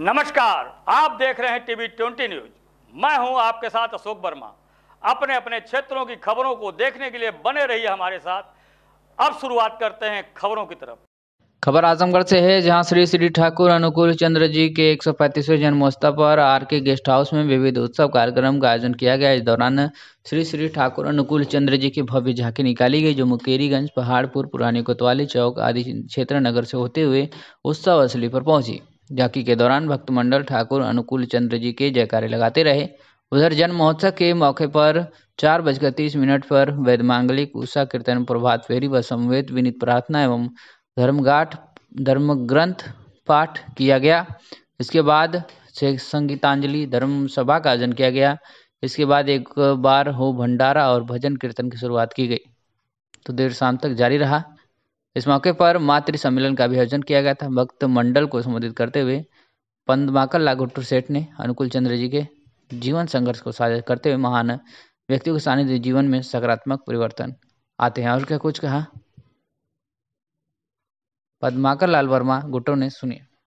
नमस्कार आप देख रहे हैं टीवी ट्वेंटी न्यूज मैं हूं आपके साथ अशोक वर्मा अपने अपने क्षेत्रों की खबरों को देखने के लिए बने रहिए हमारे साथ अब शुरुआत करते हैं खबरों की तरफ खबर आजमगढ़ से है जहां श्री श्री ठाकुर अनुकूल चंद्र जी के 135वें जन्मोत्सव पर आर के गेस्ट हाउस में विविध उत्सव कार्यक्रम का आयोजन किया गया इस दौरान श्री श्री ठाकुर अनुकूल चंद्र जी की भव्य झांकी निकाली गई जो मुकेरीगंज पहाड़पुर पुरानी कोतवाली चौक आदि क्षेत्र नगर से होते हुए उत्सव असली पर पहुंची झांकी के दौरान भक्तमंडल ठाकुर अनुकूल चंद्र जी के जयकारे लगाते रहे उधर जन्म महोत्सव के मौके पर चार बजकर तीस मिनट पर वैद मांगलिक उषा कीर्तन प्रभात फेरी व संवेद विनित प्रार्थना एवं धर्मगाठ धर्म ग्रंथ पाठ किया गया इसके बाद संगीतांजलि धर्म सभा का आयोजन किया गया इसके बाद एक बार हो भंडारा और भजन कीर्तन की शुरुआत की गई तो देर शाम तक जारी रहा इस मौके पर मातृ सम्मेलन का भी आयोजन किया गया था भक्त मंडल को संबोधित करते हुए पंदमाकर लागुट्टू सेठ ने अनुकूल चंद्र जी के जीवन संघर्ष को साझा करते हुए महान व्यक्तियों के सानिध्य जीवन में सकारात्मक परिवर्तन आते हैं और क्या कुछ कहा पदमाकर लाल वर्मा गुट्टो ने सुनिए